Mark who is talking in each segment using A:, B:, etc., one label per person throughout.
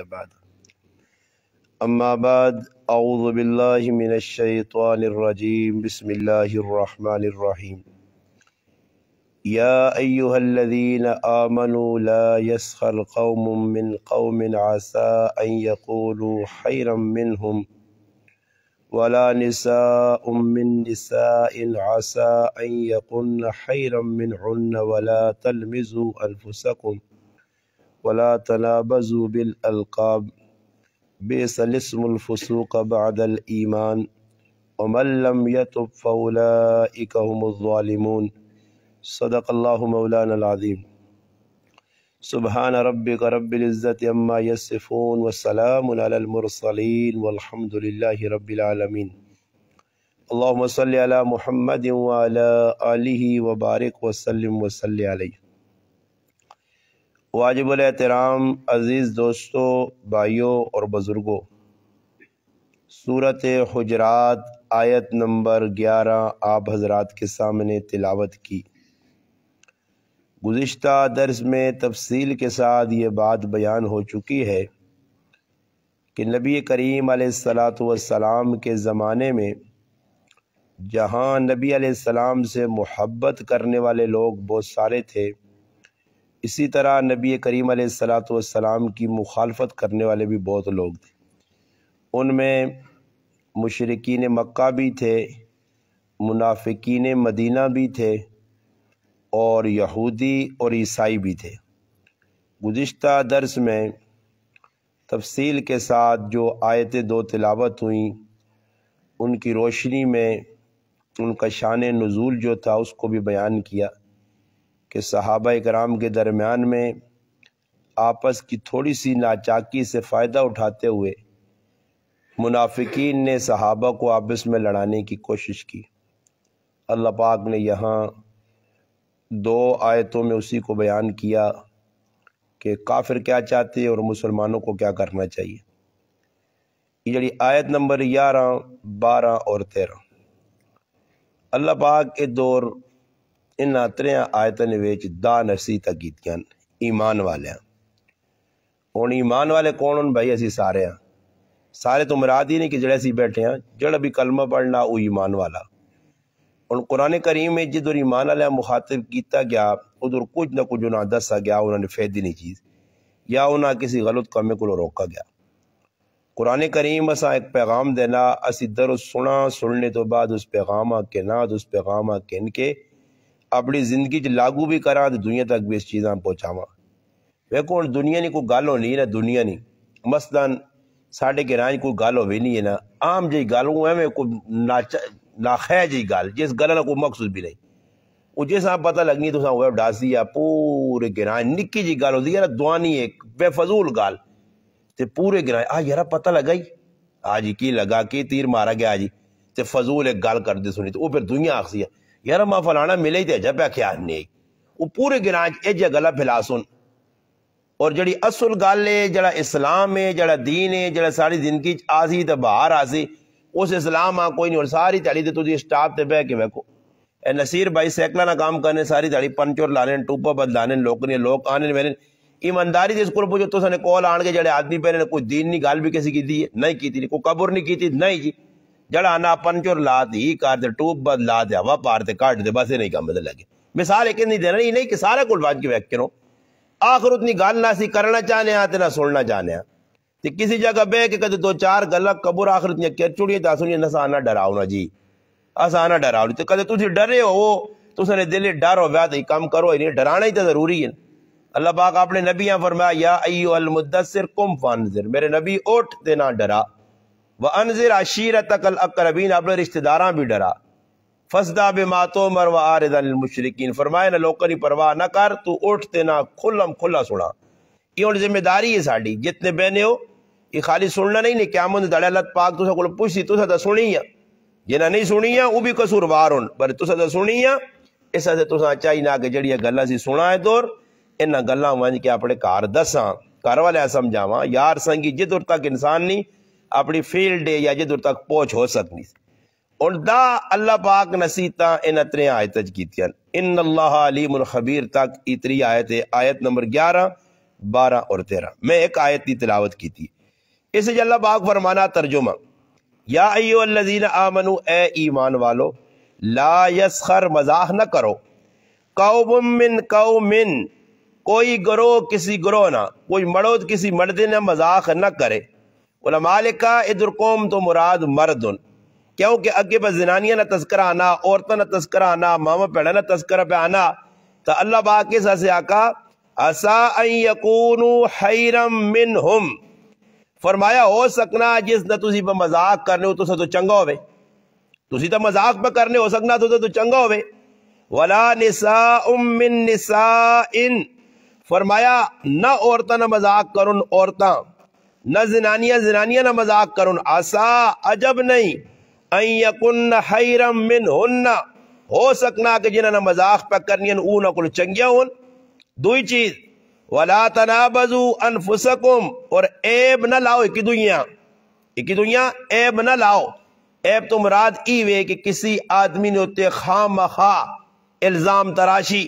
A: बाद अम्माबाद अज़बिल्लिमिनशैतरजीम बसमीम या अयुहल्लिन आमनसर कौमिन कौमिन आसा यक़ूलू खैरम मिनहुम वला नसा उमिन नसा इन आसा यक़ुन खैरम मिन वला तलमिज़ु अनफुसकुम वला तनाबज़ू बिलअलकाब बेसलस्मफ़सूक बदलईमान वमल्लम यतफ़लाकमज़ालिमून सदक़ल्लामौलानज़ीम सुबहान रबिक रबिल्ज़त अम्मा यसफ़ून वसलामसलिन वलहमदिल्ला रबालमीन अल्लाम सल महमद वबारक वसलम वसल वाजिबल एहतराम अज़ीज़ दोस्तों भाइयों और बुज़ुर्गों सूरत हजरात आयत नंबर ग्यारह आप हजरात के सामने तिलावत की गुज्त दर्स में तफसील के साथ ये बात बयान हो चुकी है कि नबी करीम सलाम के ज़माने में जहाँ नबी सलाम से मोहब्बत करने वाले लोग बहुत सारे थे इसी तरह नबी करीम सलाम की मुखालफत करने वाले भी बहुत लोग थे उनमें मशरकिन मक्का भी थे मुनाफिकीन मदीना भी थे और यहूदी और ईसाई भी थे गुज्त दर्स में तफसील के साथ जो आयतें दो तिलावत हुई उनकी रोशनी में उनका शान नज़ुल जो था उसको भी बयान किया कि सहाबा कराम के दरमियान में आपस की थोड़ी सी नाचाकी से फ़ायदा उठाते हुए मुनाफिकीन ने सहाबा को आपस में लड़ाने की कोशिश की अल्लाह पाक ने यहाँ दो आयतों में उसी को बयान किया कि काफिर क्या चाहते हैं और मुसलमानों को क्या करना चाहिए ये जड़ी आयत नंबर ग्यारह बारह और तेरह अल्लाह पाक के दौर इन त्रे आयतन दसी तकियां ईमान वाल हूँ ईमान वाले कौन हूँ भाई असं सारे हाँ सारे तो मुराद ही नहीं कि जड़े असं बैठे हाँ जड़ा भी कलमा पढ़ना वो ईमान वाला हूँ कुरने करीम में जिधर ईमान वाले मुखातिब किया गया उधर कुछ ना कुछ उन्हें दसा गया उन्होंने फैदी नहीं चीज़ या उन्हें किसी गलत कमे को रोका गया कुरने करीम असा एक पैगाम देना असी दर उस सुना सुनने तो बाद उस पैगाम के ना तो उस पैगाम के इनके अपनी जिंदगी लागू भी करा तो दुनिया तक भी इस चीज़ा पहुँचाव वेखो हूँ दुनिया की कोई गल होनी ना दुनिया नहीं मसदन साढ़े घर कोई गल हो नहीं है ना आम जी गल एवं को नाच नाखै जी गल जिस गल का कोई मकसद भी नहीं वो जिस हाँ पता लगी तो डी पूरे ग्रां निकी जी गल होती है ना दुआनी एक बेफजूल गल तो पूरे ग्रां आ यार पता लगा ही आज की लगा कि तीर मारा गया जी तो फजूल एक गल कर सुनी तो वह फिर दुनिया आखसी है यार मां फलाना मिले ही थे जब आख्या नेक वो पूरे ग्रांच ए जे गला फैला सुन और जड़ी असल गल है जरा इस्लाम है जरा दीन है जरा सारी जिंदगी आ तो बहार आ उस इस्लाम आ कोई नहीं और सारी ध्याली तो तुझे स्टाफ से बह के बैखो ए नसीर भाई सैकलों ना काम करने सारी ध्याली पंचोर लाने टूबा बदलाने लोग ने लोग आने मेरे ईमानदारी से स्कूल पूछो तुमने कॉल आन के जड़े आदमी पहने कोई दीन नहीं गल भी किसी की नहीं की कोई कबर नहीं की नहीं जी जड़ा नापन चो ला दी कर दे टूब बद ला दे हवा पार दे काट दे बस ये नहीं काम बदल लगे मिसाल एक नहीं देना ही नहीं कि सारे कुल बाज के व्याख्या करो आखिर उतनी गल ना सी करना चाहने आते ना सुनना चाहने ते किसी जगह बह के कद दो चार गल कबूर आखिर उतनी कर चुड़िए तो सुनिए नसा ना डराओ ना जी असा ना डराओ तो कद तुम डरे हो तुसने दिल डर हो व्या तो कम करो ही नहीं डराना ही तो जरूरी है अल्लाह पाक अपने नबियां फरमाया या अयो अलमुदसर कुम फानजर मेरे नबी उठ देना डरा व अनजर आशीर तकल अक्रबीन अपने रिश्तेदार भी डरा फसदा बे मातो मर व आरदमशरकिन फरमाए ना लोगों की परवाह ना कर तू उठ ना खुलम खुला सुना ये हूँ जिम्मेदारी है साड़ी जितने बहने हो ये खाली सुनना नहीं क्या मुझे दड़े लत पाक तुसा को पूछी तुसा तो सुनी है जिन्हें नहीं सुनी है वह भी कसूरवार हो पर तुसा तो सुनी है इस तुसा चाहिए ना कि जड़ी गल सुना है तौर इन्होंने गल्ला वंज के अपने घर दसा घर वाले समझावा यार संगी जिद तक इंसान नहीं अपनी फील्ड ડે या જે तक पहुंच हो હો और दा अल्लाह पाक नसीता इन अतरे आयत की इन अल्लाह अलीमर खबीर तक इतरी आयत है आयत नंबर ग्यारह बारह और तेरह मैं एक आयत की तिलावत की थी इसे जल्ला पाक फरमाना तर्जुमा या अयोजीन आमनु ए ईमान वालो ला यसखर मजाक न करो कौमिन कौमिन कोई गरोह किसी गरोह ना कोई मड़ोद किसी मर्द ने मजाक न करे मालिका इधर कौम तो मुराद मर्द उन क्योंकि अगे पर जनानिया ना तस्कर आना औरतों ना तस्कर आना मामा पेड़ा ना तस्कर पे आना तो अल्लाह पाक के हसे आका असा फरमाया हो सकना जिस ना तुसी पर मजाक करने हो तुसा तो चंगा होवे तुसी तो मजाक पर करने हो सकना तो तो चंगा होवे वला निसा उम मिन निसा इन फरमाया ना औरतां ना मजाक करुन औरतां न जनानिया जनानिया ना मजाक करुन आसा अजब नहीं अयकुन्न हैरम मिन उन्ना हो सकना कि जिन्हें ना मजाक पर करनी ना कुल चंगिया उन दुई चीज वला तनाबजू अनफुसकुम और ऐब ना लाओ इकी दुनिया इकी दुनिया ऐब ना लाओ ऐब तुम तो रात ई वे कि किसी आदमी ने उत्ते खाम खा इल्ज़ाम तराशी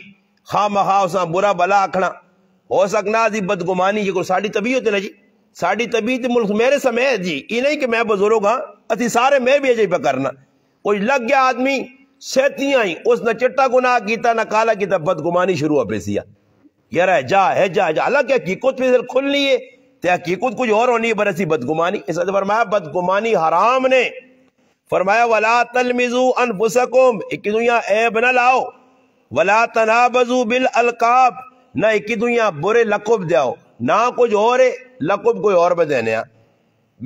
A: खाम खा उसना बुरा भला आखना हो सकना जी बदगुमानी जी को साड़ी तभी होते ना जी तबीयत मुल्क मेरे समय है जी ये नहीं कि मैं बुजुर्ग हाँ अति सारे मैं भी अजय ਕਰਨਾ ਉਹ ਲੱਗ ਗਿਆ ਆਦਮੀ ਸੇਤੀਆਂ ਹੀ ਉਸ ਨਾ चिट्टा गुनाह किया ना काला किया बदगुमानी शुरू हो ਪਈ यार है जा है जा जा हालांकि हकीकत फिर खुल ली है तो हकीकत कुछ और होनी है ऐसी बदगुमानी इस फरमाया बदगुमानी हराम ने फरमाया वला तलमिजू फुसकुम एक दुनिया ऐब ना लाओ वला तनाबजू बिल अलकाब ना एक दुनिया बुरे लकुब जाओ ना कुछ और है लकुब कोई और बदने देने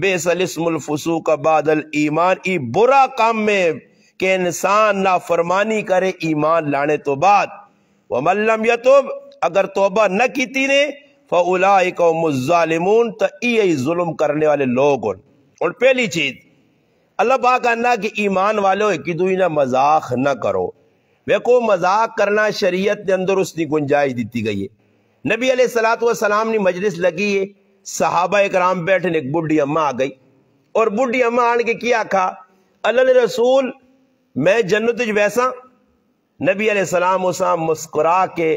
A: बेसलसमफसू का बादल ईमान ई बुरा काम में के इंसान ना फरमानी करे ईमान लाने तो बाद मल्लम या यतुब अगर तोबा न की ने फ़लाए तो यही जुल्म करने वाले लोग उन और पहली चीज़ अल्लाह पाक कहना कि ईमान वाले हो कि दुई ना मजाक न करो वे को मजाक करना शरीयत के अंदर उसकी गुंजाइश दी गई है नबी सलात वसलाम ने मजलिस लगी है सहाबा राम बैठे ने एक बुढ़ी अम्मा आ गई और बुढ़ी अम्मा आने के किया कहा अल्लाह ने रसूल मैं जन्नत वैसा नबी सलाम उसा मुस्कुरा के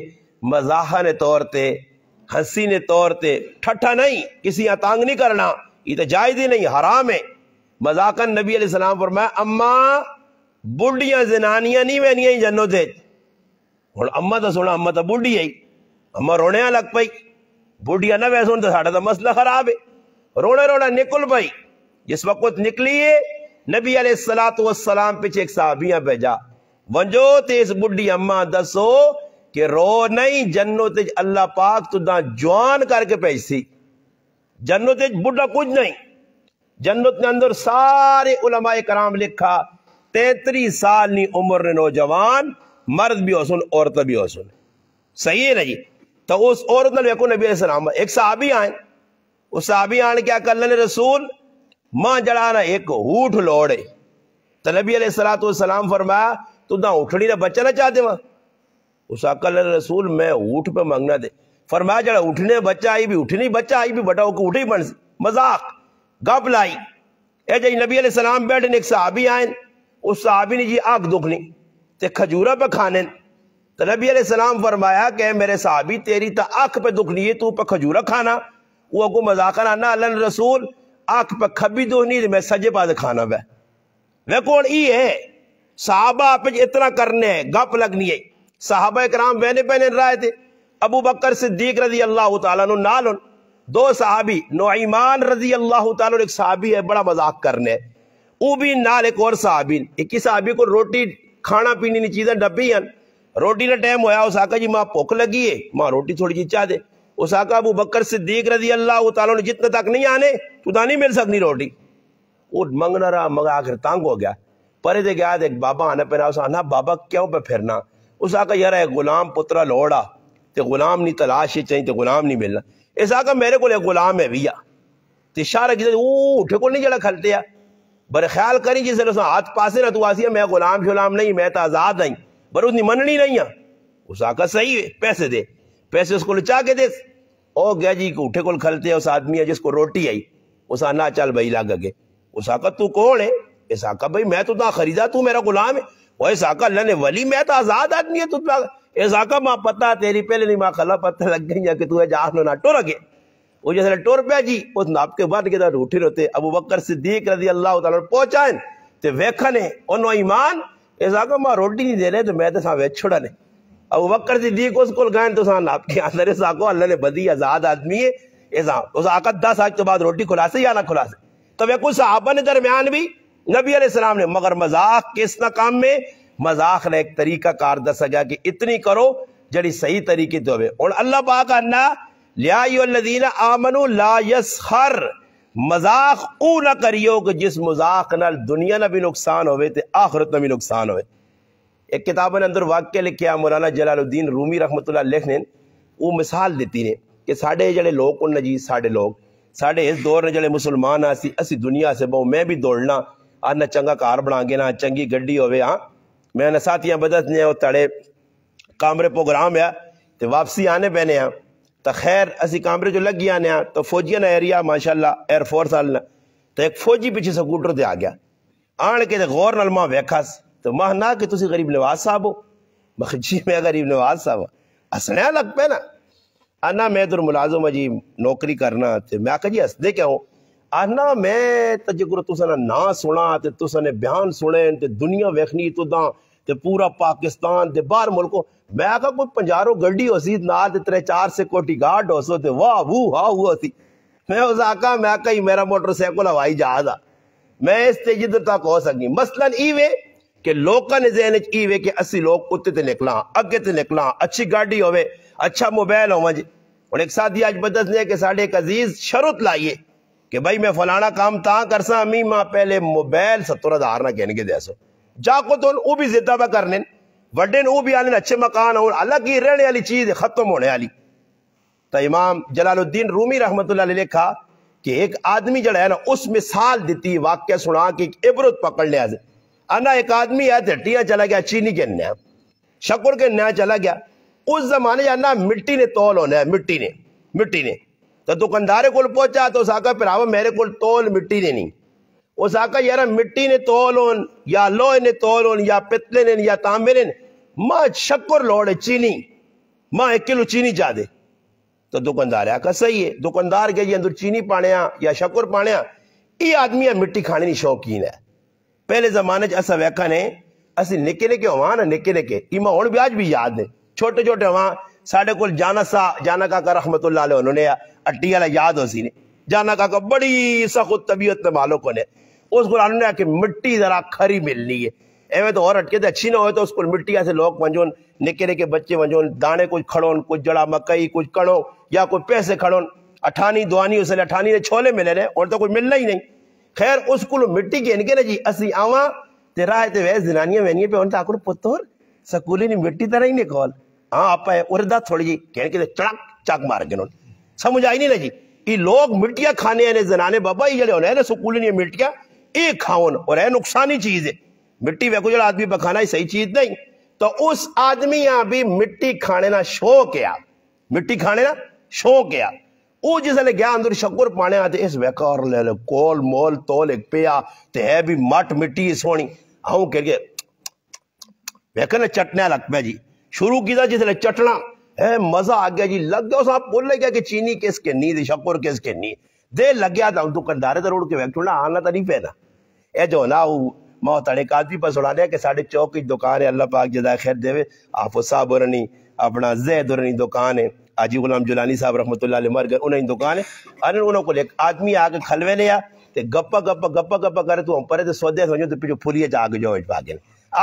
A: मजाह ने तौर पर हंसी ने तौर पर ठट्ठा नहीं किसी अतंग नहीं करना ये तो जायज ही नहीं हराम है मजाकन नबी सलाम पर मैं अम्मा बुढ़िया जनानियां नहीं जन्नो जन्नत हम अम्मा तो सुना अम्मा तो बुढ़ी आई अम्मा रोने लग पाई बुढ़िया ना वैसे तो साढ़ा तो मसला खराब है रोड़ा रोड़ा निकल भाई जिस वक्त निकली है नबी अले सलाम पिछे एक साबिया भेजा वंजो ते इस बुढ़ी अम्मा दसो कि रो नहीं जन्नो तेज अल्लाह पाक तुदा जवान करके पैसी जन्नो तेज बुढ़ा कुछ नहीं जन्नत ने अंदर सारे उलमाए कराम लिखा तैतरी साल नी उम्र ने नौजवान मर्द भी हो सुन औरत भी हो सुन सही है ना जी तो उस औरत ने वेको नबी सलाम एक सहाबी आए उस सहाबी आने क्या कर लेने रसूल मां जड़ा ना एक ऊठ लोड़े तो नबी तो सलाम फरमाया तू ना उठनी ना बच्चा ना चाहते वहां उस अकल रसूल मैं ऊँट पे मंगना दे फरमाया जरा उठने बच्चा आई भी उठनी बच्चा आई भी बटा उठ ही बन मजाक गप लाई ए जी नबी सलाम बैठे एक सहाबी आए उस सहाबी ने जी आँख दुखनी खजूरा पे खाने तो नबी अलैहिस्सलाम फरमाया कि मेरे साहबी तेरी तो आँख पे दुखनी है तू पर खजूरा खाना वो अगो मजाक ना अल्लाह रसूल आँख पर खबी दुखनी मैं सजे पास खाना वह वह कौन ई है साहबा आप इतना करने है गप लगनी है साहबा कराम बहने पहने रहे थे अबू बकर सिद्दीक रजी अल्लाह ताल दो साहबी नोईमान रजी अल्लाह ताल एक साहबी है बड़ा मजाक करने वो भी नाल एक और साहबी एक ही साहबी को रोटी खाना पीने की चीज़ें डब्बी हैं रोटी का टाइम होया उस आका जी मां भुख लगी है मां रोटी थोड़ी जी चाह दे उस आका अबू बकर सिद्दीक रजी अल्लाह ताला ने जितने तक नहीं आने तू नहीं मिल सकनी रोटी वो मंगना रहा मगा आखिर तंग हो गया परे दे गया देख बाबा आने पे उस आना बाबा क्यों पे फिरना उस आका यार है गुलाम पुत्रा लोड़ा ते गुलाम नहीं तलाश ही चाहिए तो गुलाम नहीं मिलना इस आका मेरे को गुलाम है भैया तो इशारा किसी वो उठे को नहीं जरा खलते बड़े ख्याल करी जिस हाथ पासे ना तू आसी मैं गुलाम शुलाम नहीं मैं तो आज़ाद नहीं पर उसने मननी नहीं है उस आका सही है पैसे दे पैसे उसको लुचा के दे ओ गया जी को उठे को खलते उस आदमी है जिसको रोटी आई उस ना चल भाई लाग गए उस आका तू कौन है इस आका भाई मैं तो ना खरीदा तू मेरा गुलाम है वो इस आका अल्लाह ने वली मैं तो आजाद आदमी तो है तू इस आका माँ पता तेरी पहले नहीं माँ खला पता लग गई या कि तू है जहाँ ना टोर गए वो जैसे टोर पे जी उस नाप के बाद के उठे रहते अबू बकर सिद्दीक रजी अल्लाह तौचा तो वेखन है उन ईमान इस आखो मां रोटी नहीं देने तो मैं तो सा वेच ने अब वक्कर दी दी को उसको लगाए तो सान आपके अंदर इस आखो अल्लाह ने बदी आजाद आदमी है ऐसा उस आका दस आज के बाद रोटी खुलासे या ना खुलासे तो वे कुछ सहाबा ने दरमियान भी नबी अलैहिस्सलाम ने मगर मजाक किस काम में मजाक ने एक तरीका कार दस गया कि इतनी करो जड़ी सही तरीके तो और अल्लाह पाक अन्ना लिया आमनु ला यसखर मजाक ऊ ना करियो कि जिस मजाक न दुनिया ना भी नुकसान होवे तो आखरत ना भी नुकसान होवे एक किताब ने अंदर वाक्य लिखा मौलाना जलालुद्दीन रूमी रहमत ने वो मिसाल दी ने कि साढ़े जड़े लोग उन जी साढ़े लोग साढ़े इस दौर ने जो मुसलमान आसी असी दुनिया से बहु मैं भी दौड़ना आ ना चंगा कार बना बनागे ना चंगी गड्डी हो मैं साथियाँ बदतने ने तड़े कामरे प्रोग्राम है तो वापसी आने पैने हाँ तो खैर असि कामरे चो लगी आने तो फौजिया ने एरिया माशाला एयरफोर्स आल तो एक फौजी पीछे स्कूटर से आ गया आन के गौर नाल मां वेखा तो मां ना कि तुम गरीब नवाज साहब हो मैं जी मैं गरीब नवाज साहब हसने लग पे ना आना मैं तो मुलाजम है जी नौकरी करना तो मैं आख जी हसते क्यों आना मैं तो जो तुसा ना सुना तो तुसा ने बयान सुने तो दुनिया वेखनी तो तो पूरा पाकिस्तान दे बहर मुल्को मैं आखा कोई पंजारो गड्डी होसी नाल त्रे चार से कोटी गार्ड होसो ते वाह वू हा हुआ सी मैं उस आका मैं आका ही मेरा मोटरसाइकिल हवाई जहाज आ मैं इस ते जिधर तक हो सकी मसलन ईवे कि लोगों ने जहन ईवे कि असी लोग उत्ते ते निकला अगे ते निकला अच्छी गाड़ी होवे अच्छा मोबाइल होवे जी और एक साथी आज बदस ने कि साढ़े एक अजीज शरत लाइए कि भाई मैं फलाना काम ता करसा अमी मां पहले मोबाइल सत्तर हजार ना गिन के जैसो जाको तो वह भी जिदा पा करने वे भी आने अच्छे मकान और अलग ही रहने वाली चीज़ है ख़त्म होने वाली तो इमाम जलालुद्दीन रूमी रहमत ने लिखा कि एक आदमी जड़ा है ना उस मिसाल दी वाक्य सुना कि इबरत पकड़ लिया अना एक आदमी है धटिया चला गया चीनी के न्या शकुर के न्या चला गया उस जमाने जाना मिट्टी ने तोल होने मिट्टी ने मिट्टी ने तो दुकानदारे को पहुंचा तो उस आका फिर मेरे को तोल मिट्टी ने नहीं उसाका यार मिट्टी ने तोलन या लोहे ने तोलन या पितले ने या तांबे ने मां शक्कर लोड़े चीनी मां एक किलो चीनी जा दे तो दुकानदार आका सही है दुकानदार के ये अंदर चीनी पाणिया या शक्कर पाणिया ये आदमी या मिट्टी खाने की शौकीन है पहले जमाने च असा वेखा ने असि निके निके वहां ना निके निके इमा हूँ ब्याज भी याद है छोटे छोटे वहां साढ़े को जाना सा जाना काका रहमत उन्होंने अट्टी वाला याद हो सी ने जाना काका बड़ी सख्त तबीयत में मालो को ने उस गुलाम ने आके मिट्टी ज़रा खरी मिलनी है एवं तो और अटके थे अच्छी ना हो तो उसको मिट्टी ऐसे लोग मंजोन निके निके बच्चे मंजोन दाने कुछ खड़ोन कुछ जड़ा मकई कुछ कड़ो या कुछ पैसे खड़ोन अठानी दुआनी उसे अठानी ने छोले मिले रहे और तो कुछ मिलना ही नहीं खैर उस कुल मिट्टी के इनके ना जी असी आवा तेरा है ते वैस दिनानिया वहनिए पे उनका आकुर पुतोर सकूली ने मिट्टी तरह ही नहीं कॉल हाँ आप उर्दा थोड़ी जी कहने के चड़क चाक मार के समझ आई नहीं ना जी ये लोग मिट्टिया खाने जनाने बाबा ये जड़े होने ना सकूली ने मिट्टियाँ एक खाउन और है नुकसानी चीज है मिट्टी वेखो वेकुजल आदमी पखाना ही सही चीज नहीं तो उस आदमी यहां भी मिट्टी खाने का शौक है मिट्टी खाने का शौक है वो जिसले गया अंदर शकुर पाने आते इस वेकार ले ले कोल मोल तौल एक पिया ते तो है भी मट मिट्टी सोनी आऊं कह के वेकने चटने लग पे जी शुरू किया जिसने चटना है मजा आ गया जी लग गया साहब बोल गया कि चीनी किस नी शकुर किसके नी दे लग गया था दुकानदारे तो रोड के वेक आना तो नहीं पहना એ જોલા મોતરે કાથી પર સુલા દે કે સાડે ચોક કી દુકાન હે અલ્લાહ પાક જદાય ખેર દેવે આપો સાબ ઓર ની અપના ઝેદ ઓર ની દુકાન હે અજી ગુલામ જુલானி સાબ રહેમતુલ્લાહ અલ મરઘર ઉને દુકાન હે આને ઉનો કો લેક આદમી આ કે ખલવે લેયા تے ગપ ગપ ગપ ગપ કરે તું પરે تے સોદે સોજો તુ પિછો ફુલિયા જાગ જો વાગે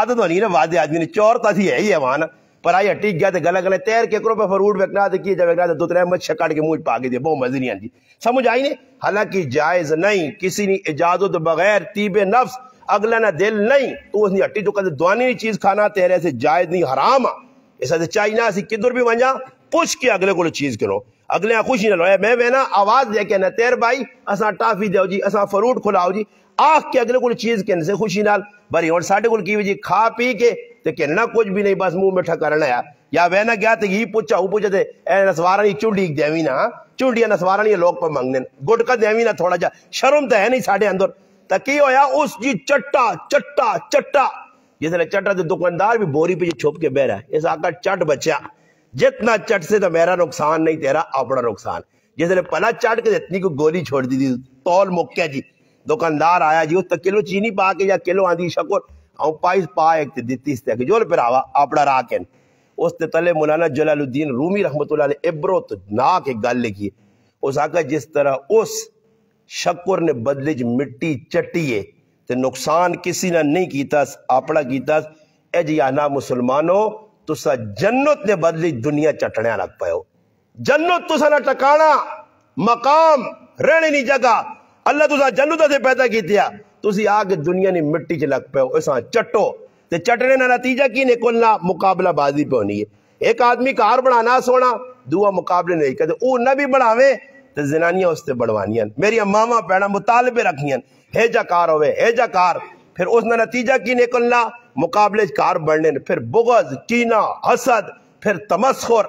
A: આદત હોની ને વાદે આદમી ની ચોરતા થી હે હી હવાન पराई हटीक गया थे गला गले तैर के करो पे फरूट फेंकना था किए जब फेंकना था दुतर अहमद शकाट के मुँह पा गई थी बहुत मजे नहीं आती समझ आई नहीं हालांकि जायज़ नहीं किसी ने इजाज़त बगैर तीब नफ्स अगला ना दिल नहीं तो उसने हटी तो कहते दुआनी चीज़ खाना तेरे से जायज़ नहीं हराम ऐसा चाइना असी किधर भी वंजा पूछ के अगले को चीज़ करो अगले आ खुश ना लो मैं ना आवाज़ दे के ना तेर भाई असा टाफी दो जी असा फरूट खुलाओ जी आख के अगले को चीज़ कहने से खुशी नाल बरी और साढ़े को खा पी के ते कहना कुछ भी नहीं बस मुंह मिठा कर लिया या वह ना गया तो यही पूछा हूँ पूछे थे नसवारा नहीं चुंडी देवी ना चुंडिया नसवारा नहीं लोग पर मंगने गुटका देवी ना थोड़ा जा शर्म तो है नहीं साढ़े अंदर तो की होया उस जी चट्टा चट्टा चट्टा जिसने चट्टा तो दुकानदार भी बोरी पीछे छुप के बह रहा है इस आकर चट बचा जितना चट से तो मेरा नुकसान नहीं तेरा अपना नुकसान जिसने पला चट के इतनी को गोली छोड़ दी थी तौल मुक्या जी दुकानदार आया जी उस तो किलो चीनी पा के या किलो आंधी शकोर अवपाईस पाएक ते दितीस तक जोल पिरावा आपड़ा राकेन उसते तले मौलाना जलालुद्दीन रूमी रहमत इब्रो तो नाक एक गल लिखी उस आका जिस तरह उस शकुर ने बदले च मिट्टी चट्टीए ते नुकसान किसी ने नहीं किया अपना किया ए जी आना मुसलमानों तुसा जन्नत ने बदली दुनिया चटने लग पाओ जन्नत तुसा ना टकाना मकाम रहने नहीं जगह अल्लाह तुसा जन्नत से पैदा किया ਤੁਸੀਂ ਆ ਕੇ ਦੁਨੀਆ ਦੀ ਮਿੱਟੀ 'ਚ ਲੱਗ ਪਏ ਹੋ ਇਸਾਂ ਚੱਟੋ ਤੇ ਚਟਣੇ ਦਾ ਨਤੀਜਾ ਕੀ ਨਿਕਲਣਾ ਮੁਕਾਬਲਾਬਾਜ਼ੀ ਪੇ ਹੋਣੀ ਹੈ ਇੱਕ ਆਦਮੀ ਕਾਰ ਬਣਾਣਾ ਸੋਣਾ ਦੂਆ ਮੁਕਾਬਲੇ ਨਹੀਂ ਕਦੇ ਉਹ ਨਾ ਵੀ ਬਣਾਵੇ ਤੇ ਜ਼ਨਾਨੀਆਂ ਉਸ ਤੇ ਬੜਵਾਨੀਆਂ ਮੇਰੀਆਂ ਮਾਵਾਂ ਪੈਣਾ ਮੁਤਾਲਬੇ ਰੱਖੀਆਂ ਹੈਜਾ ਕਾਰ ਹੋਵੇ ਹੈਜਾ ਕਾਰ फिर उसने नतीजा की निकलना मुकाबले कार बढ़ने फिर बुगज कीना हसद फिर तमस्खुर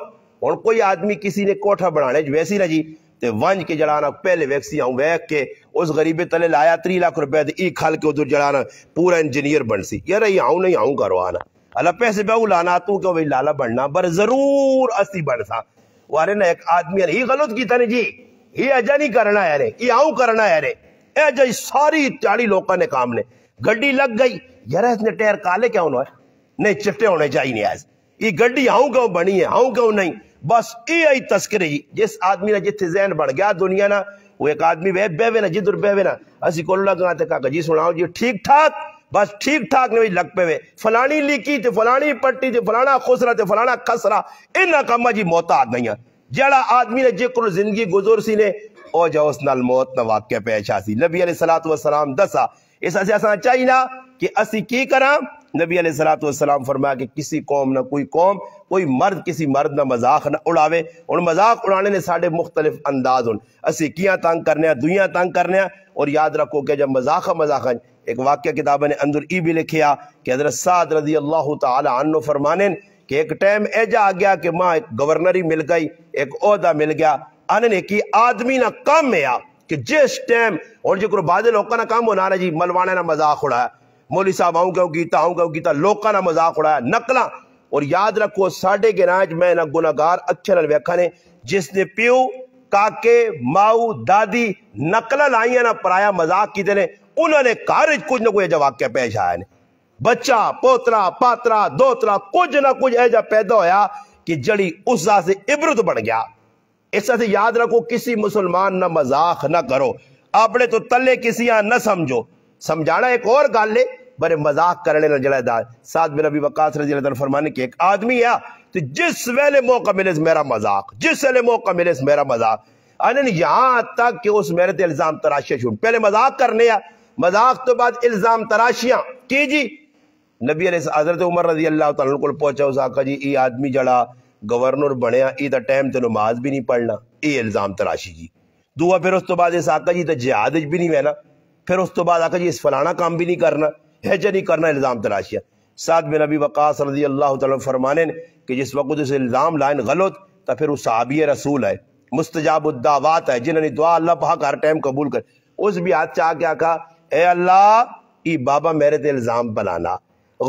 A: और कोई आदमी किसी ने कोठा बनाने वैसी ना जी वंज के जड़ाना पहले वैक्सी आऊँ वैक के उस गरीबे तले लाया त्री लाख रुपए ਰੁਪਏ ਤੇ ਇਹ ਖਲ ਕੇ ਉਧਰ ਜੜਾਣਾ ਪੂਰਾ ਇੰਜੀਨੀਅਰ ਬਣ ਸੀ ਯਾਰ ਇਹ ਆਉਂ ਨਹੀਂ ਆਉਂ ਕਰਵਾਣਾ अल्लाह पैसे पे लाना तू क्यों भाई लाला बनना पर जरूर असी बन सा वो अरे ना एक आदमी ही गलत की ने जी ये अजा नहीं करना यारे ये आऊँ करना यारे अजा सारी चाली लोगों ने काम ने गड्डी लग गई यार इसने टायर काले क्यों ना नहीं चिट्टे होने चाहिए आज ये गड्डी आऊँ क्यों बनी है आऊँ क्यों नहीं बस यह आई तस्करे जी जिस आदमी ने जिथे जहन बढ़ गया दुनिया ना वो एक आदमी वह बहवे ना जिधर बहवे ना असि को लगा तो काका जी सुनाओ जी ठीक ठाक बस ठीक ठाक ने लग पे फलानी लीकी ते फलानी पट्टी ते फलाना खुसरा ते फलाना खसरा इन्ना काम जी मौत आ गई जड़ा आदमी ने जिक्र जिंदगी गुजर सी ने ओ जा उस नाल मौत ना वाक्य पेश आसी नबी अलैहि व सलाम दसा इस असा चाहिए ना कि असी की करा नबी सलाम फरमाया कि किसी कौम ना कोई कौम कोई मर्द किसी मर्द ना मजाक ना उड़ावे हूँ मजाक उड़ाने ने साढ़े मुख्तलिफ अंदाज हो असी किया तंग करने दुनिया तंग करने और याद रखो कि जब मजाक मजाक एक वाक्य किताब ने अंदर ई भी लिखे आ कि हजरत साद रजी अल्लाह तनो फरमाने कि एक टाइम ऐजा आ गया कि माँ एक गवर्नर ही मिल गई एक अहदा मिल गया अन की आदमी ना कम है आ कि जिस टाइम और जो बादल होकर ना कम होना जी मलवाने ना मजाक उड़ाया मौली साहब आऊँ क्यों गीता आऊँ क्यों गीता लोगों का मजाक उड़ाया नकल और याद रखो साढ़े गिनाज मैं ना गुनागार अक्षर वेखा ने जिसने प्यो काके माऊ दादी नकल लाइया ना पराया मजाक किए ने उन्होंने घर कुछ ना कुछ ऐसा वाक्य पेश आया ने बच्चा पोतरा पात्रा दोतरा कुछ ना कुछ ऐसा पैदा होया कि जड़ी उस से इबरत बन गया इस से याद रखो किसी मुसलमान ना मजाक ना करो अपने तो तले किसी ना समझो समझाना एक और गल है बड़े मजाक करने रजलादार साथ में रबी वकास फरमाने के एक आदमी आ तो जिस वेले मौका मिले मेरा मजाक जिस वेले मौका मिले मेरा मजाक अने यहां तक कि उस मेरे तो इल्ज़ाम तराशिया छूट पहले मजाक करने आ मजाक तो बाद इल्ज़ाम तराशिया की जी नबी हजरत उमर रजी अल्लाह तुम को पहुंचा उस आका जी ये आदमी जड़ा गवर्नर बनया ई टाइम तो नमाज भी नहीं पढ़ना ये इल्ज़ाम तराशी जी दुआ फिर उस तो बाद इस आका जी तो जिहाद भी नहीं बहना फिर उस तो बाद आकर जी इस फलाना काम भी नहीं करना है जा नहीं करना इल्ज़ाम तलाशिया साथ में नबी वक़ास रजी अल्लाह तरमाने ने कि जिस वक्त उस इल्ज़ाम लाइन गलत तो फिर उस सहाबी रसूल है मुस्तजाबात है जिन्होंने दुआ अल्लाह पाक हर टाइम कबूल कर उस भी हाथ चाह क्या कहा ए अल्लाह ई बाबा मेरे ते इल्ज़ाम बनाना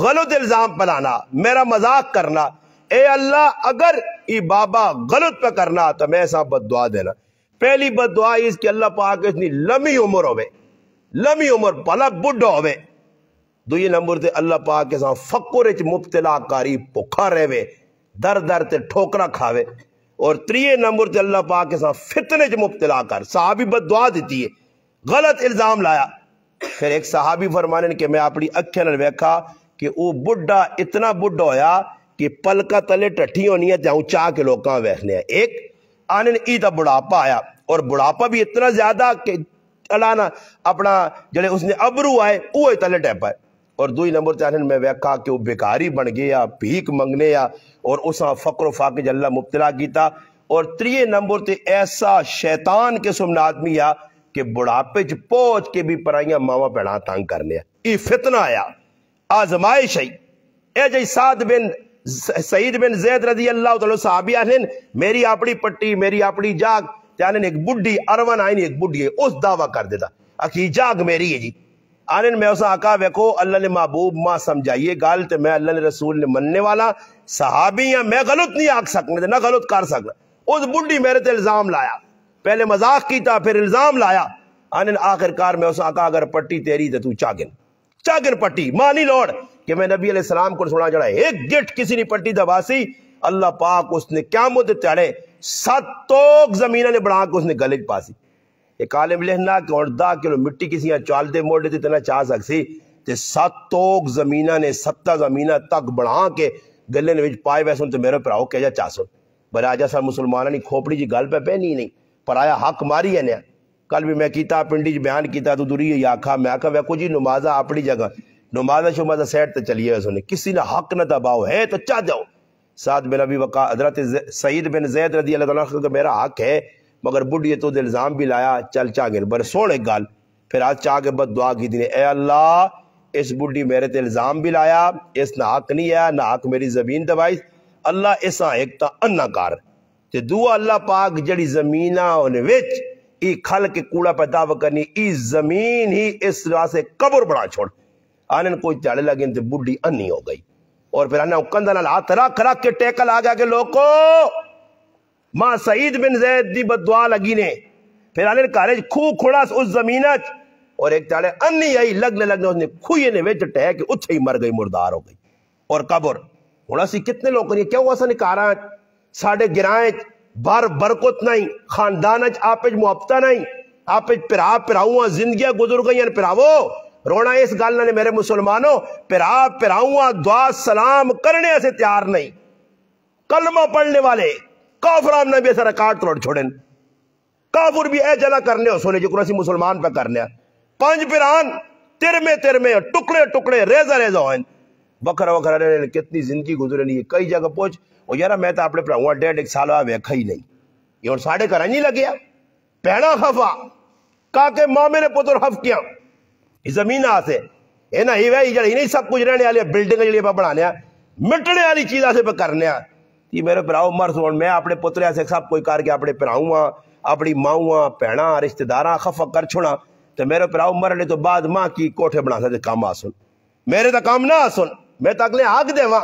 A: गलत इल्ज़ाम बनाना मेरा मजाक करना ए अल्लाह अगर ई बाबा गलत पे करना तो मैं ऐसा बद दुआ देना पहली बद दुआ इसकी अल्लाह पाक इतनी लंबी उम्र होवे लमी उम्र भला बुढ़ा हो दूजे नंबर से अल्लाह पा के साथ फकुर मुबतला कारी भुखा रहे दर दर से ठोकरा खावे और त्रीए नंबर से अल्लाह पा के साथ फितने च मुबतला कर साहबी बद दुआ दी है गलत इल्ज़ाम लाया फिर एक साहबी फरमाने के मैं अपनी अखियां ने वेखा कि वह बुढ़ा इतना बुढ़ा होया कि पलका तले टट्ठी होनी है जाऊँ चाह के लोगों वेखने एक आने ने ईदा बुढ़ापा आया और बुढ़ापा भी इतना ज्यादा कि अलाना अपना जो उसने अबरू आए उहे तले टैप आए और दुई नंबर चाहे मैं वेखा कि वो बेकारी बन गए या भीख मंगने या और उस फकर फाक जल्ला मुबतला किया और त्रीए नंबर से ऐसा शैतान किस्म आदमी आ कि बुढ़ापे च पहुंच के भी पराइया माव भैं तंग करने ये फितना आया आजमाइश आई ए जी साद बिन सईद बिन जैद रजी अल्लाह तला भी आखन मेरी अपनी पट्टी मेरी अपनी जाग आनन एक बुढ़ी अरवन आइन एक बुढ़ी है उस दावा कर देता अखी जाग मेरी है जी आने मैं उस आका वेखो अल्लाह ने महबूब मां समझाइए गल तो मैं अल्लाह ने रसूल ने मनने वाला साहबी हाँ मैं गलत नहीं आख सकने ना गलत कर सकना उस बुढ़ी मेरे ते इल्ज़ाम लाया पहले मजाक किया फिर इल्ज़ाम लाया आने आखिरकार मैं उस आका अगर पट्टी तेरी तो तू चागिन चागिन पट्टी नहीं लौड़ कि मैं नबी सलाम को सुना चढ़ा एक गिट किसी ने पट्टी दबासी अल्लाह पाक उसने क्या मुद्दे चढ़े सतोक जमीन ने बढ़ा के उसने गले के पासी ये काले मिलना के उड़दा किलो मिट्टी किसी यहाँ चालते मोड़ देती तना चाह सकसी ते तो सात जमीन ने सत्ता जमीन तक बढ़ा के गले ने पाए वैसे तो मेरे भराओ कह जा चाह सुन पर आज असा मुसलमान नहीं खोपड़ी जी गल पे पहनी नहीं पर आया हक मारी है नया कल भी मैं किया पिंडी बयान किया तू दूरी आखा मैं आखा वह कुछ ही नुमाजा अपनी जगह नुमाजा शुमाजा सैड तो चली चलिए उसने किसी ने हक ना दबाओ है तो चाह जाओ साद बिन अभी वक़ा हजरत सईद बिन जैद रदी अल्लाह तो मेरा हक है मगर बुढ़िए तो इल्ज़ाम भी लाया चल गिर बड़े सोने गाल फिर आज चाह के बद दुआ की दिन ए अल्लाह इस बुढ़ी मेरे तो इल्ज़ाम भी लाया इस ना हक नहीं आया ना हक मेरी जमीन दबाई अल्लाह इस एक तो अन्नाकार ते दुआ अल्लाह पाक जड़ी जमीन बिच ई खल के कूड़ा पैदा करनी ई जमीन ही इस वास्ते कबर बना छोड़ आने कोई चाले लगे तो बुढ़ी अन्नी हो गई और फिर अन्ना उकंदन हाथ रख रख के टेकल आ गया कि लोको मां सईद बिन जैद दी बदुआ लगी ने फिर आने कारज खू खुड़ा उस जमीन और एक ताड़े अन्नी आई लगने लगने उसने खूहे ने बेच टह के उछे ही मर गई मुर्दार हो गई और कबर हूं असि कितने लोग करिए क्यों असन कारा साढ़े गिराए बार बरकत नहीं खानदान आपज मुआवता नहीं आपज पिरा पिराऊ जिंदगी गुजर गई पिरावो रोना इस गल ने मेरे मुसलमानों पिरा पिराऊँ दुआ सलाम करने से तैयार नहीं कलमा पढ़ने वाले काफरान ने भी ऐसा रिकॉर्ड तोड़ छोड़े काफुर भी ऐ जला करने सोने जो कुरसी मुसलमान पे करने पंज पिरान तिरमे तिरमे टुकड़े टुकड़े रेजा रेजा हो बखरा बखरा रहने कितनी जिंदगी गुजरे नहीं कई जगह पहुंच और यार मैं तो अपने भरावा डेढ़ एक साल आया वेखा ही नहीं ये हम साढ़े घर नहीं लगे भैना खफा का मामे ने पुत्र हफ किया जमीन अस ये ना ही वही जड़ी नहीं सब कुछ रहने वाली बिल्डिंग जी बनाने मिटने वाली चीज अस करने कि मेरे भराओ मर सुन मैं अपने पुत्र से सब कुछ करके अपने भराऊ हाँ अपनी माऊ हाँ भैं रिश्तेदार खफ कर छुना तो मेरे भराओ मरने तो बाद मां की कोठे बना सकते कम आसुन मेरे तो काम ना आसुन मैं तो अगले आग देव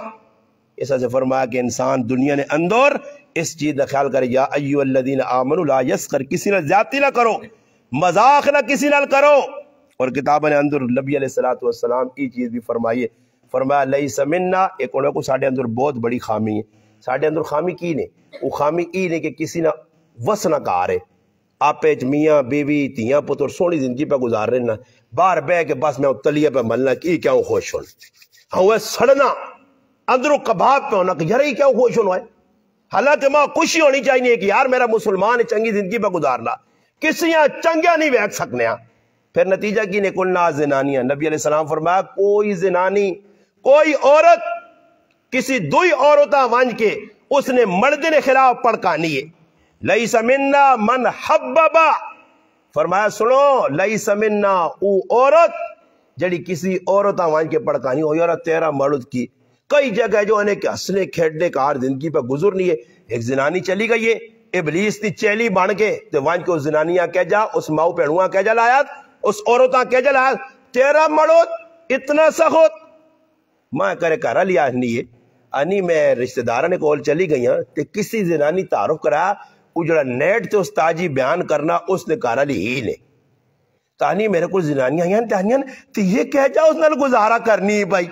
A: इस असें फरमाया कि इंसान दुनिया ने अंदर इस चीज का ख्याल करे या अयुअल आमन ला यस कर किसी ना ना करो मजाक ना किसी ना करो और किताब ने अंदर नबी सलाम ये चीज़ भी फरमाई है फरमाया लई समन्ना एक उन्होंने को साढ़े अंदर बहुत बड़ी खामी है साढ़े अंदर खामी की ने वो खामी ई ने कि किसी ना वस ना कार है आपे मियाँ बीवी धियाँ पुत्र सोहनी जिंदगी पर गुजार रहे ना बाहर बह के बस मैं तलिए पे मलना कि क्यों खुश हो हाँ सड़ना अंदरों कबाब पे होना यार ही क्यों खुश होना है हालांकि माँ खुशी होनी चाहिए कि यार मेरा मुसलमान चंगी जिंदगी पर गुजारना किसी चंगा नहीं बैठ सकने फिर नतीजा की ने जिनानिया नबी सलाम फरमाया कोई जिनानी कोई औरत किसी दुई औरत वंज के उसने मर्द ने खिलाफ पड़कानी है लई समिन्ना मन हब्बा फरमाया सुनो लई समिन्ना ऊ औरत जड़ी किसी औरत वंज के पड़कानी हो तेरा मर्द की कई जगह जो उन्हें हंसने खेडने का हर जिंदगी पर गुजर नहीं है एक जिनानी चली गई है इबलीस की चेली बन के तो वंज को जिनानिया कह जा उस माऊ भेणुआ कह जा लाया उस औरत के जला तेरा मड़ोत इतना सखोत मां करे कर लिया अहनी अनी मैं रिश्तेदार ने कोल चली गई ते किसी जनानी तारुफ करा उजड़ा नेट उस ताजी बयान करना उसने करा ली ही ने तानी तो मेरे को जनानियां हैं तानियां तो ये कह जाओ उस गुजारा करनी है भाई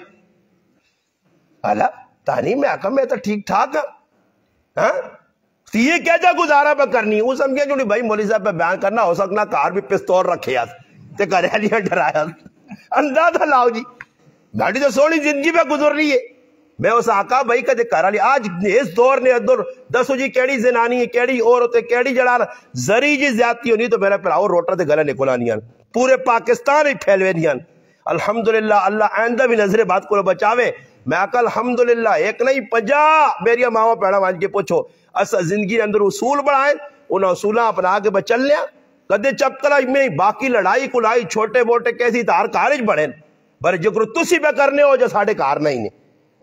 A: अला तानी मैं आका मैं तो ठीक ठाक हाँ तो ये कह जा गुजारा पर करनी उस समझे जो भाई मोली साहब पे बयान करना हो सकना कार भी पिस्तौल रखे यार ਤੇ ਘਰ ਵਾਲੀਆਂ ਡਰਾਇਆ अंदाजा लाओ जी गाड़ी तो सोनी जिंदगी में गुजर रही है मैं उस आका भाई का घर लिया आज इस दौर ने दौर दसो जी केड़ी जनानी है केड़ी औरत है केड़ी जड़ा जरी जी ज्यादा होनी तो मेरा भरा रोटर के गले निकल आनी पूरे पाकिस्तान ही फैल दियाँ अलहमदुल्ला अल्लाह आंदा भी नजरे बात को बचावे मैं आका अलहमदुल्ला एक नहीं पजा मेरिया मावा भेड़ा मान के पूछो असा जिंदगी अंदर उसूल बनाए उन्होंने उसूलों अपना के बचल लिया कदे चपकला में बाकी लड़ाई कुलाई छोटे मोटे कैसी तार कारज बड़े पर जिक्र तुसी पे करने हो जो साढ़े कार नहीं ने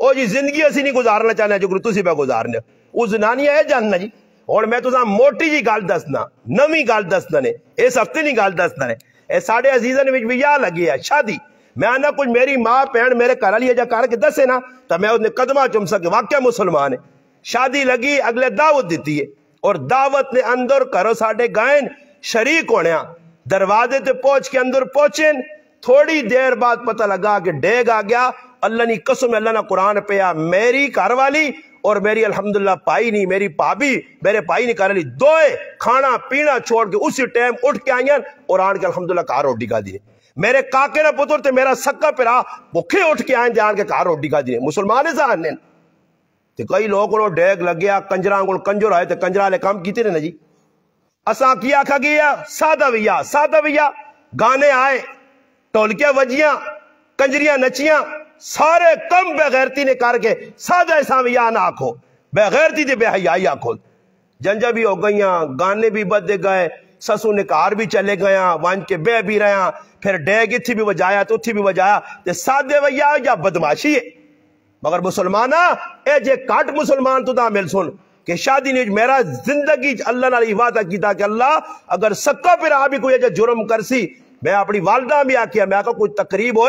A: ओ जी जिंदगी असी नहीं गुजारना चाहना जिक्र तुसी पे गुजारने वो जनानी है जानना जी और मैं तुसा मोटी जी गल दसना नवी गल दसना ने इस हफ्ते नहीं गल दसना ने साढ़े अजीजन ने भी यह लगी है शादी अच्छा मैं आना कुछ मेरी मां भैन मेरे घर आई जा करके दसे ना तो मैं उसने कदमा चुम सके वाक्य मुसलमान है शादी लगी अगले दावत दी है और दावत ने अंदर करो साढ़े गायन शरीक होने दरवाजे ते पहुंच के अंदर पहुंचे थोड़ी देर बाद पता लगा कि डेग आ गया अल्लाह ने कसम अल्लाह ने कुरान पे आ मेरी घर वाली और मेरी अल्हम्दुलिल्लाह पाई नहीं मेरी भाभी मेरे पाई नहीं कर ली खाना पीना छोड़ के उसी टाइम उठ के आई और आन के कार रोटी खा दी मेरे काके ना पुत्र थे मेरा सक्का पिरा भुखे उठ के आए जान के कार रोटी खा दी मुसलमान है कई लोग डेग लग गया कंजर को कंजर आए तो कंजर वाले काम किए ना जी असा की आखा गया सादा विया सादा विया गाने आए ढोलकिया वजिया कंजरियां नचिया सारे कम बेगैरती ने करके साधा ऐसा विया ना आखो बेगैरती से बेहयाई आखो जंजा भी हो गई गाने भी बद गए ससू ने कार भी चले गया वन के बह भी रहा फिर डेग इतनी भी बजाया तो उठी भी बजाया तो साधे वैया या बदमाशी है मगर मुसलमान ए जे घट मुसलमान तू ता मिल सुन कि शादी ने मेरा जिंदगी अल्लाह नाल वादा किया कि अल्लाह अगर सक्का पर आ भी कोई अजा जुर्म कर सी मैं अपनी वालदा भी आखिया मैं आखा कोई तकरीब हो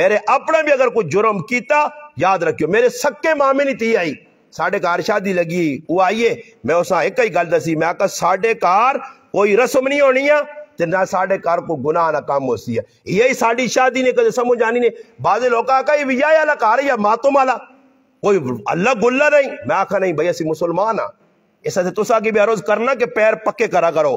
A: मेरे अपने भी अगर कोई जुर्म किया याद रखियो मेरे सक्के मामे नहीं थी आई साढ़े घर शादी लगी वो आइए मैं उस एक ही गल दसी मैं आखा साढ़े घर कोई रस्म नहीं होनी है ना साढ़े घर को गुनाह ना काम होती है यही साड़ी शादी ने ਨੇ समझ आनी ने बाजे लोग ਲੋਕਾਂ ਕਹੀ ਵੀ ਯਾ ਯਾ ਲਾ ਘਰ ਯਾ कोई अल्लाह गुल्ला नहीं मैं आखा नहीं भैया सिर्फ मुसलमान हाँ ऐसा से तुसा की भी हरोज करना कि पैर पक्के करा करो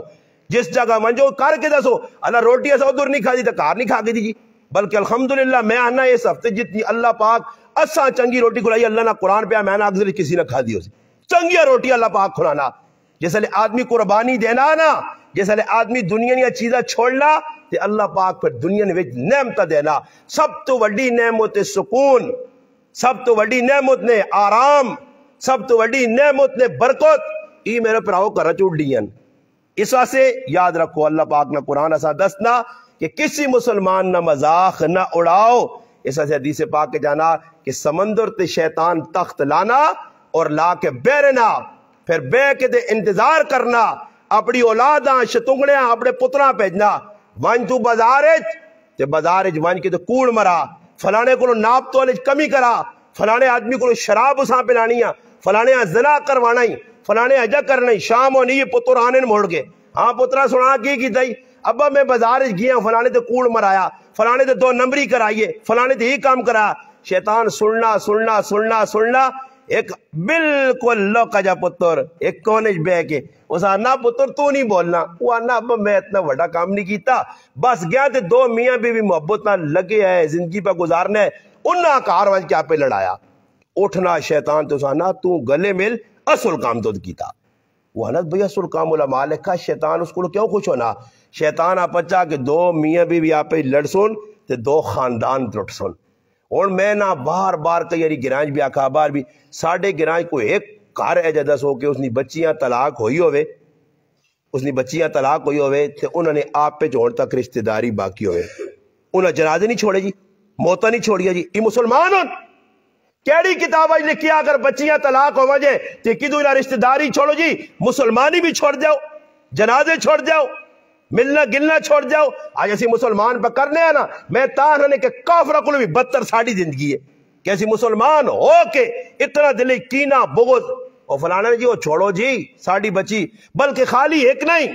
A: जिस जगह मंजो कर के दसो अल्लाह रोटी ऐसा उधर नहीं खा तो कार नहीं खा के दीजिए बल्कि अलहमदुल्ला मैं आना इस हफ्ते जितनी अल्लाह पाक असा चंगी रोटी खुलाई अल्लाह ना कुरान पे मैंने अक्सर तो किसी ने खा दी उसे चंगी रोटी अल्लाह पाक खुलाना जिसल आदमी कुर्बानी देना ना जिसल आदमी दुनिया दिया चीज़ा छोड़ना अल्लाह पाक फिर दुनिया ने नहमता देना सब तो वही नहमत सुकून सब तो ਵੱਡੀ ਨਿਆਮਤ ने आराम सब तो ਵੱਡੀ ਨਿਆਮਤ ने बरकत ई मेरे भराओ घर ਚ ਉੱਡੀਆਂ इस वास्ते याद रखो अल्लाह पाक ने कुरान असा दसना कि किसी मुसलमान ना मजाक ना उड़ाओ इस वास्ते हदीस पाक के जाना कि समंदर ते शैतान तख्त लाना और ला के बेरना फिर बह के दे इंतजार करना अपनी औलादा शतुंगड़िया अपने पुत्रा भेजना वन तू बाजार बाजार वन के तो कूड़ मरा फलाने को नाप तोले कमी करा फलाने आदमी को शराब उसा पिलानी है फलाने जना करवाना ही फलाने अजा करना ही शाम होनी ये पुत्र आने मोड़ के हाँ पुत्रा सुना की की दई अब मैं बाजार गया फलाने तो कूड़ मराया फलाने तो दो नंबरी कराइए फलाने तो ये काम करा शैतान सुनना सुनना सुनना सुनना एक बिल्कुल लो जा पुत्र एक कोने बह के उस आना पुत्र तू नहीं बोलना वो आना अब मैं इतना वड्डा काम नहीं किया बस गया तो दो मियाँ बीवी मोहब्बत ना लगे है जिंदगी पर गुजारना है उन्हें कार वज क्या पे लड़ाया उठना शैतान तो आना तू गले मिल असुल काम तो किया वो हनत भैया सुलकामुल मालिका शैतान उसको क्यों खुश होना शैतान आप अच्छा कि दो मियाँ बीवी आप लड़ सुन तो दो खानदान लुट सुन और मैं ना बार बार कई यारी गिराज भी आखा बार भी साढ़े गिराज को एक घर यह दस हो कि उसकी बच्चिया तलाक हुई हो उसकी बच्चियां तलाक हुई होने आपे च तक रिश्तेदारी बाकी होने जनाजे नहीं छोड़े जी मौत नहीं छोड़िया जी ये मुसलमान कैड़ी किताब लिखी अगर बच्चियां तलाक होव जे तो कि रिश्तेदारी छोड़ो जी मुसलमान ही भी छोड़ जाओ जनाजे छोड़ जाओ मिलना गिलना छोड़ जाओ अज असी मुसलमान पर करने ना मैं तहने के काफरा को भी बदतर साड़ी जिंदगी है कि असी मुसलमान हो के इतना दिल कीना बोझ और फलाना जी वो छोड़ो जी साड़ी बची बल्कि खाली एक नहीं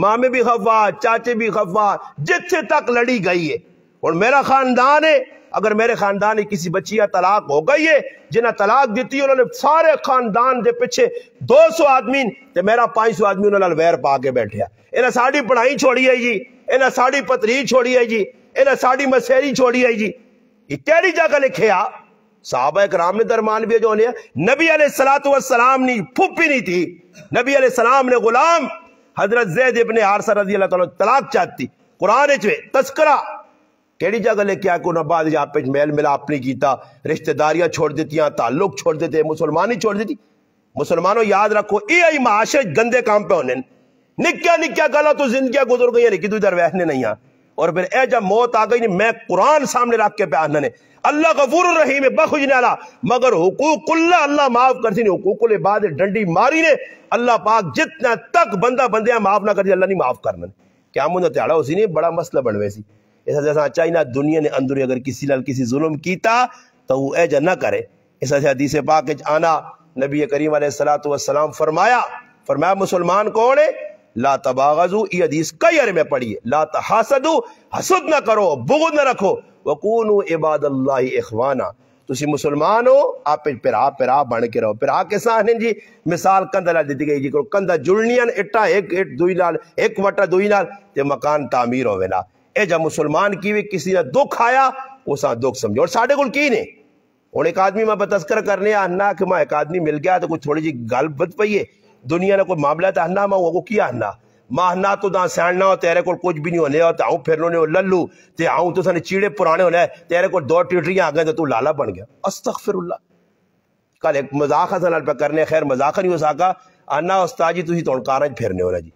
A: मामे भी खफा चाचे भी खफा जिथे तक लड़ी गई है और मेरा खानदान है अगर मेरे खानदान की किसी बच्ची या तलाक हो गई है जिन्हें तलाक दी उन्होंने सारे खानदान के पिछे दो सौ आदमी तो मेरा पांच सौ आदमी उन्होंने वैर पा के बैठे इन्हें साड़ी पढ़ाई छोड़ी है जी इन्हें साड़ी पतरी छोड़ी है जी इन्हें साड़ी मसेरी छोड़ी है जी ये कहड़ी जगह लिखे आ साहबा कराम ने दरमान भी जो नबी सलाम ने फुप नहीं थी नबी सलाम ने गुलाम हजरत जैद इबन आरसा रजी अल्लाह तला तलाक चाहती कुरान तस्करा केड़ी जगह क्या को ना बाद आप मेल मिलाप नहीं किया रिश्तेदारियां छोड़ देती ताल्लुक छोड़ देते मुसलमान ही छोड़ देती मुसलमानों याद रखो यही माशरे गंदे काम पे होने निक्या निक्या गला तो जिंदगी गुजर गई निकी तू इधर वहने नहीं आ और फिर ए जब मौत आ गई नहीं मैं कुरान सामने रख के पे आने अल्लाह गफूर रहीम है बखुज नाला मगर हुकूकुल्ला अल्लाह माफ कर सी हुकूकुल बाद डंडी मारी ने अल्लाह पाक जितना तक बंदा बंदे माफ ना कर दिया अल्लाह नहीं माफ करना क्या मुझे त्याड़ा उसी ने बड़ा मसला बन वैसी ऐसा जैसा चाइना दुनिया ने अंदर अगर किसी लाल किसी जुलम किया तो वो ऐजा ना करे ऐसा इस हदीस पाक आना नबी करीम सलाम फरमाया फरमाया मुसलमान कौन है ला तबागजू ये हदीस कई अरे में पढ़ी है ला तहासदू हसद ना करो बुगुद ना रखो वकून इबाद अल्लाह इखवाना तुम मुसलमान हो आप पिरा पिरा बन के रहो पिरा के सहने जी मिसाल कंधा लाल दी गई जी को कंधा जुड़नियन इटा एक इट दुई लाल एक वटा दुई लाल ते मकान तामीर हो ना ए जब मुसलमान की भी किसी ने दुख आया उस दुख समझो और साढ़े को ने हम एक आदमी मैं तस्कर करने आना कि मैं एक आदमी मिल गया तो कोई थोड़ी जी गल बद पही है दुनिया ने कोई मामला तो आना मैं वो को किया आना माहना तो दा सैनना तेरे को कुछ भी नहीं होने और फिर होने लल्लू ते आऊं तो सी चीड़े पुराने होने तेरे को दो टिटरियां आ गए तो तू लाला बन गया फिर उल्ला कल एक मजाक हसन पे करने खैर मजाक नहीं हो सका आना उस्ताद जी तुम तो कारा फिरने होना जी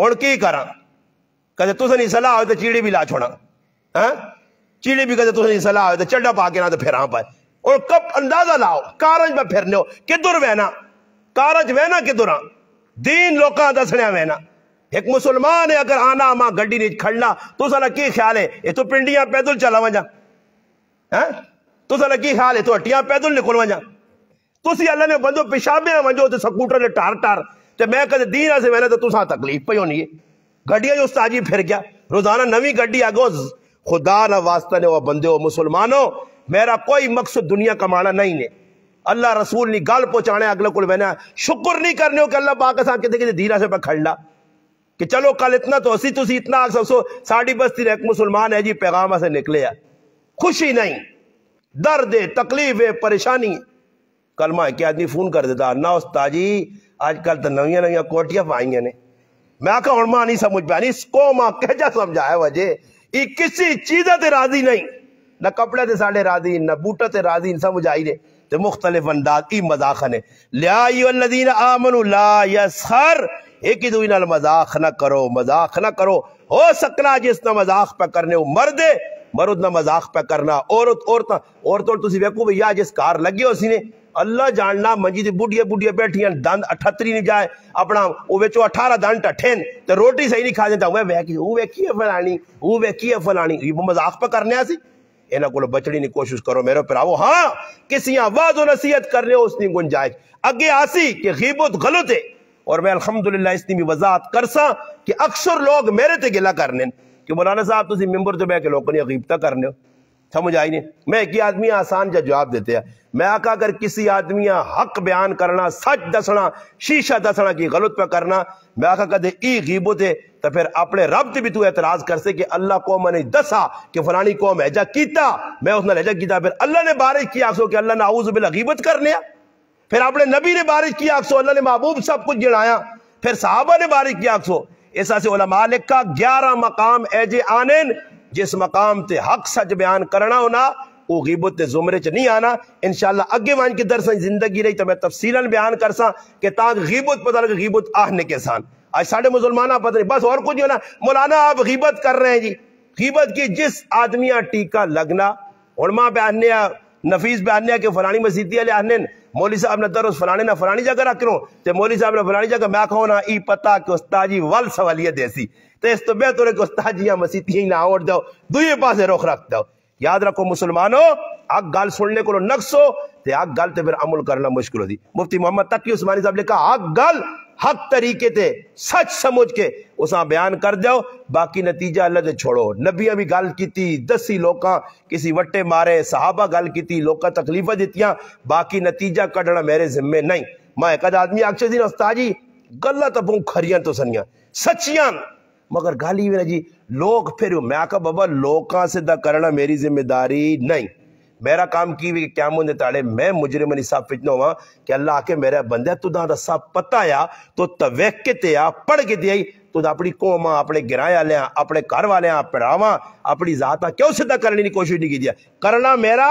A: हूं की करा कदे तुम नहीं सलाह हो तो चीड़ी भी ला छोड़ा है चीड़ी भी कदे तुम नहीं सलाह हो तो चढ़ा पा के ना तो फिर हाँ पाए और कब अंदाजा लाओ कारा में फिरने हो किधर बहना कारा च बहना किधर दीन लोग दसने वहना एक मुसलमान है अगर आना मां गड्डी नहीं खड़ना तो सला की ख्याल है ये तो पिंडियां पैदल चला वजा हैं तो सला की ख्याल है तो हटियां पैदल निकल वजा तुसी अल्लाह ने बंदो पेशाबे वजो तो स्कूटर ने टार टार तो मैं कद दीन से मैंने तो तुसा तकलीफ पई होनी है गड्डिया जो उस्ताजी फिर गया रोजाना नवी गड्डी आगो खुदा ना वास्ता ने वो बंदे हो मुसलमानों मेरा कोई मकसद दुनिया कमाना नहीं है अल्लाह रसूल ने गल पहुंचाने अगले को मैंने शुक्र नहीं करने हो कि अल्लाह पाक कितने कितने धीरा से पखड़ना कि चलो कल इतना तो असी तुसी इतना सबसो साड़ी बस्ती एक मुसलमान है जी पैगाम से निकले है खुशी नहीं दर्द है तकलीफ है परेशानी कलमा के आदमी फोन कर देता ना उस्ता जी अजकल तो नवी नवी कोटियां पाई ने मैं आखा हूं मां नहीं समझ नहीं को मां कहजा समझाया वजे ये किसी चीज से राजी नहीं न कपड़े से साढ़े राजी न बूटे से राजी न समझ आई ने मुख्तलिफ अंदाज ई मजाक ने लिया एक ही दूई नाल मजाक ना करो मजाक ना करो हो सकना जिसना मजाक पे करने वो मर दे मरुद ना मजाक पे करना औरत औरत और तुम वेखो भैया जिस कार लगे ने अल्लाह जानना मंजी दी बुढ़िया बुढ़िया बैठिया दंद अठत्री नहीं जाए अपना वो अठारह दंद टठेन तो रोटी सही नहीं खा देता वह वेखी वो है फलानी वो वेखी है फलानी ये मजाक पे करने से इन्हों को बचने की कोशिश करो मेरे भरावो हाँ किसी वाजो नसीहत करने उसकी गुंजाइश अगे आसी कि गीबत गलत है और मैं अलहमदुल्ला इतनी भी वजाहत सा कि अक्सर लोग मेरे ते गिला करने कि मौलाना साहब तुम मैंबर तो बह के लोगों ने अगीबता करने समझ आई नहीं मैं एक ही आदमी आसान जहा जवाब देते हैं मैं आका अगर किसी आदमी हक बयान करना सच दसना शीशा दसना की गलत पर करना मैं आका कदे ई गीबो थे तो फिर अपने रब से भी तू एतराज कर से कि अल्लाह कौम ने दसा कि फलानी कौम जा किया मैं उसने हैजा किया फिर अल्लाह ने बारिश किया सो कि अल्लाह ने आउज बिल अगीबत कर लिया फिर आपने नबी ने बारिश किया अक्सो अल्लाह ने महबूब सब कुछ गिराया फिर साहबा ने बारिश किया अक्सो ऐसा से उलमा ने कहा ग्यारह मकाम एजे आने जिस मकाम से हक सच बयान करना होना वो गिबत जुमरे च नहीं आना इन इनशाला अगे वन की दरसा जिंदगी रही तो मैं तफसीलन बयान कर सा कि ताकि पता लगे गिबत आहने के सान आज साढ़े मुसलमान पता नहीं बस और कुछ नहीं होना मौलाना आप गिबत कर रहे हैं जी गिबत की जिस आदमिया टीका लगना और माँ पे आने नफीस पे आने के फलानी मसीदिया आने मौली साहब ने दरोज फलाने ना फलानी जगह रख लो तो मौली साहब ने फलानी जगह मैं आखो ना ई पता कि उस्ताजी वल सवालियत देसी तो इस तो बेहतर है कि उस्ताजियां ही ना ओढ़ जाओ दुए पास रुख रख दो याद रखो मुसलमानो अग गल सुनने को नक्सो तो अग गल तो फिर अमल करना मुश्किल होती मुफ्ती मोहम्मद तकी उस्मानी साहब ने कहा अग गल हक तरीके से सच समझ के उस बयान कर जाओ बाकी नतीजा अलग छोड़ो नबिया भी गल की दसी लोग किसी वटे मारे साहबा गल की लोग तकलीफ दित्तियां बाकी नतीजा कड़ना मेरे जिम्मे नहीं मैं एक अद आदमी आख दिन उस्ताद जी गल खरिया तो सनिया सचिया मगर गल ही मेरा जी लोग फिर मैं आखा बाबा लोग सिद्धा करना मेरी जिम्मेदारी नहीं मेरा काम की भी क्या मुझे ताड़े मैं मुजरिम हिसाब फिजनो हुआ कि अल्लाह आके मेरा बंदे तुदा रस्सा पताया तो तवेक ते आ पढ़ के दिया तो अपनी कौम अपने ग्राए वाले अपने घर वाले भराव अपनी जात क्यों सीधा करने की कोशिश नहीं की करना मेरा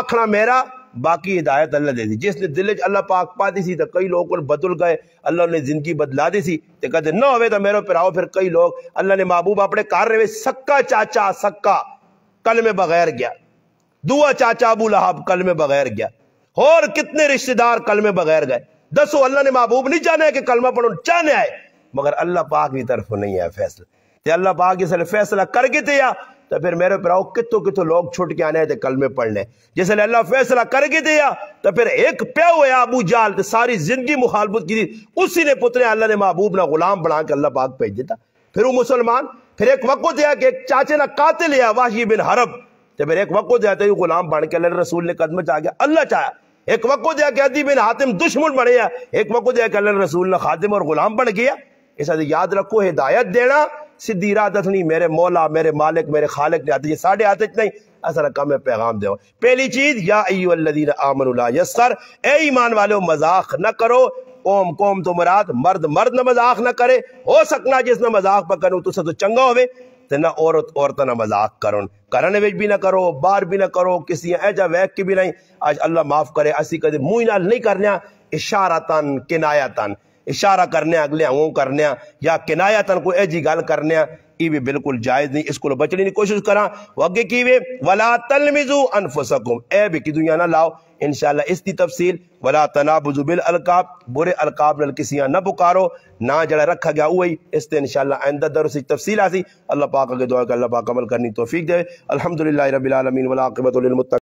A: आखना मेरा बाकी हिदायत अल्लाह दे दी जिसने दिल अल्लाह पाक पा दी तो कई लोग बदल गए अल्लाह ने जिंदगी बदला दी सी तो कद ना हो तो मेरे पिराओ फिर कई लोग अल्लाह ने महबूब अपने घर रहे सक्का चाचा सक्का कल में बगैर गया दुआ चाचा अबू लहाब कल में बगैर गया और कितने रिश्तेदार कल में बगैर गए दसो अल्लाह ने महबूब नहीं जाने कि कलमा पढ़ो जाने आए मगर अल्लाह पाक की तरफ नहीं आया फैसला ते अल्लाह पाक इसलिए फैसला करके थे या तो फिर मेरे भराओ कितों कितों लोग छुट के आने थे कलमे पढ़ने जिसले अल्लाह फैसला करके दिया तो फिर एक प्या हुआ अबू जाल तो सारी जिंदगी मुखालबत की थी उसी ने पुत्र अल्लाह ने महबूब ना गुलाम बना के अल्लाह पाक भेज देता फिर वो मुसलमान फिर एक वक्त आया कि एक चाचे ना कातिल या वाही बिन हरब जब एक वक्त को जाते हुए गुलाम बन के अल्लाह रसूल ने कदम चाह गया अल्लाह चाह एक वक्त को जाकर अदी बिन हातिम दुश्मन बने हैं एक वक्त को जाकर अल्लाह रसूल ने खातिम और गुलाम बन गया इस याद रखो हिदायत देना सीधी रात दसनी मेरे मौला मेरे मालिक मेरे खालिक ने आते साढ़े हाथ च नहीं असर कम है पैगाम दे पहली चीज या अल्लदीन आमनुल्ला यसर ए ईमान वाले मजाक न करो कौम कौम तो मुराद मर्द मर्द न मजाक न करे हो सकना जिसने मजाक पकड़ू करूँ तुझसे तो चंगा होवे ते तो ना औरत औरत ना मजाक करो घर भी ना करो बार भी ना करो किसी ऐजा वैक के भी नहीं आज अल्लाह माफ़ करे असी कद मुँह नाल नहीं करना किनाया तन इशारा करने अगले वो करने या किनाया तन को ऐसी गल करने ये भी बिल्कुल जायज़ नहीं इसको बचने की कोशिश करा वो अगे की वे वला तलमिजू अनफुसकुम ए भी कि दुनिया ना लाओ इन इसकी तफसील वला तनाबुजू बिल अलकाब बुरे अलकाब नल किसी ना पुकारो ना जरा रखा गया वही इससे इन आइंदा दर उसकी तफसील आसी अल्लाह पाक अगे दुआ कर अल्लाह पाक अमल करनी तोफीक दे अलहमदिल्ला रबीआलमीन वलाकबत